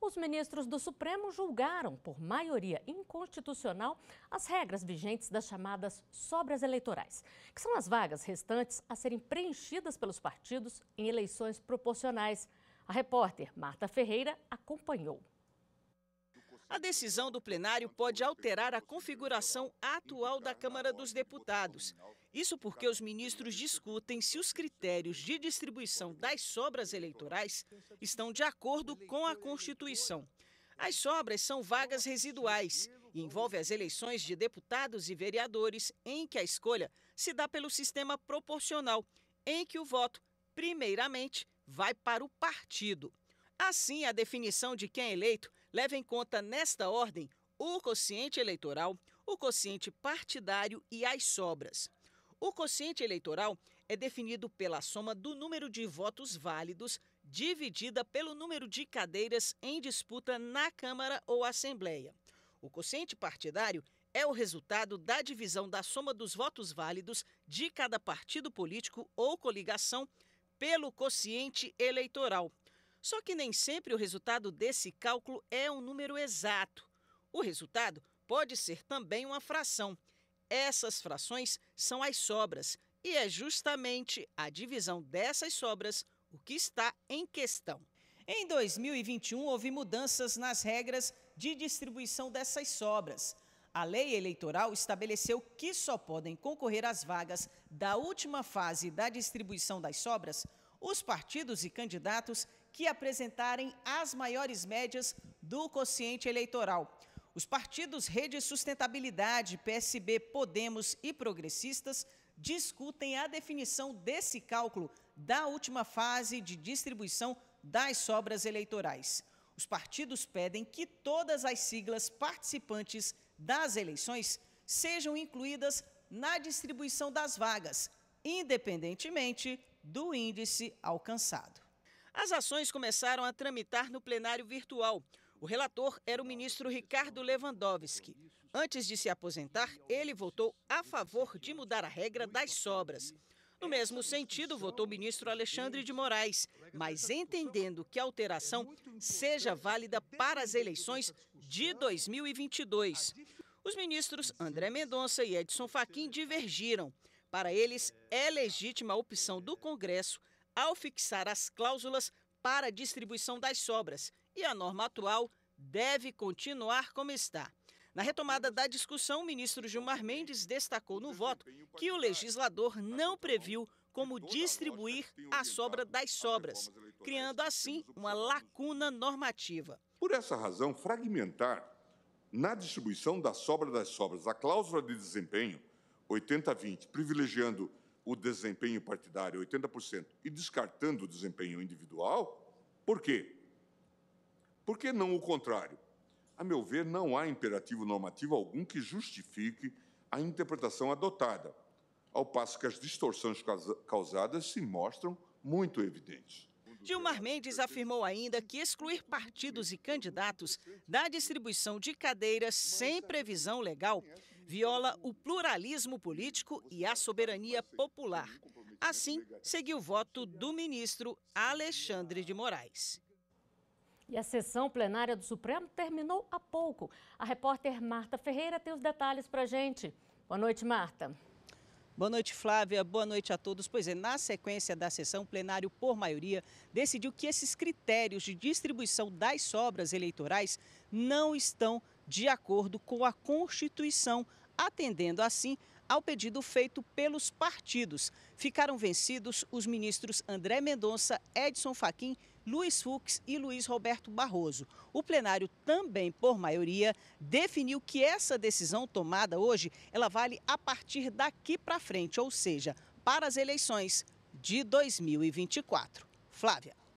Os ministros do Supremo julgaram, por maioria inconstitucional, as regras vigentes das chamadas sobras eleitorais, que são as vagas restantes a serem preenchidas pelos partidos em eleições proporcionais. A repórter Marta Ferreira acompanhou. A decisão do plenário pode alterar a configuração atual da Câmara dos Deputados. Isso porque os ministros discutem se os critérios de distribuição das sobras eleitorais estão de acordo com a Constituição. As sobras são vagas residuais e envolve as eleições de deputados e vereadores em que a escolha se dá pelo sistema proporcional, em que o voto, primeiramente, vai para o partido. Assim, a definição de quem é eleito leva em conta, nesta ordem, o quociente eleitoral, o quociente partidário e as sobras. O quociente eleitoral é definido pela soma do número de votos válidos dividida pelo número de cadeiras em disputa na Câmara ou Assembleia. O quociente partidário é o resultado da divisão da soma dos votos válidos de cada partido político ou coligação pelo quociente eleitoral. Só que nem sempre o resultado desse cálculo é um número exato. O resultado pode ser também uma fração. Essas frações são as sobras, e é justamente a divisão dessas sobras o que está em questão. Em 2021, houve mudanças nas regras de distribuição dessas sobras. A lei eleitoral estabeleceu que só podem concorrer às vagas da última fase da distribuição das sobras os partidos e candidatos que apresentarem as maiores médias do quociente eleitoral. Os partidos Rede Sustentabilidade, PSB, Podemos e Progressistas discutem a definição desse cálculo da última fase de distribuição das sobras eleitorais. Os partidos pedem que todas as siglas participantes das eleições sejam incluídas na distribuição das vagas, independentemente do índice alcançado. As ações começaram a tramitar no plenário virtual. O relator era o ministro Ricardo Lewandowski. Antes de se aposentar, ele votou a favor de mudar a regra das sobras. No mesmo sentido, votou o ministro Alexandre de Moraes, mas entendendo que a alteração seja válida para as eleições de 2022. Os ministros André Mendonça e Edson Fachin divergiram. Para eles, é legítima a opção do Congresso ao fixar as cláusulas para a distribuição das sobras e a norma atual deve continuar como está. Na retomada da discussão, o ministro Gilmar Mendes destacou no voto que o legislador não previu como distribuir a sobra das sobras, criando assim uma lacuna normativa. Por essa razão, fragmentar na distribuição da sobra das sobras a cláusula de desempenho 80-20, privilegiando o desempenho partidário, 80%, e descartando o desempenho individual, por quê? Por que não o contrário? A meu ver, não há imperativo normativo algum que justifique a interpretação adotada, ao passo que as distorções causadas se mostram muito evidentes. Gilmar Mendes afirmou ainda que excluir partidos e candidatos da distribuição de cadeiras sem previsão legal viola o pluralismo político e a soberania popular. Assim, seguiu o voto do ministro Alexandre de Moraes. E a sessão plenária do Supremo terminou há pouco. A repórter Marta Ferreira tem os detalhes para a gente. Boa noite, Marta. Boa noite, Flávia. Boa noite a todos. Pois é, na sequência da sessão, o plenário, por maioria, decidiu que esses critérios de distribuição das sobras eleitorais não estão de acordo com a Constituição, atendendo assim ao pedido feito pelos partidos. Ficaram vencidos os ministros André Mendonça, Edson Fachin, Luiz Fux e Luiz Roberto Barroso. O plenário também, por maioria, definiu que essa decisão tomada hoje, ela vale a partir daqui para frente, ou seja, para as eleições de 2024. Flávia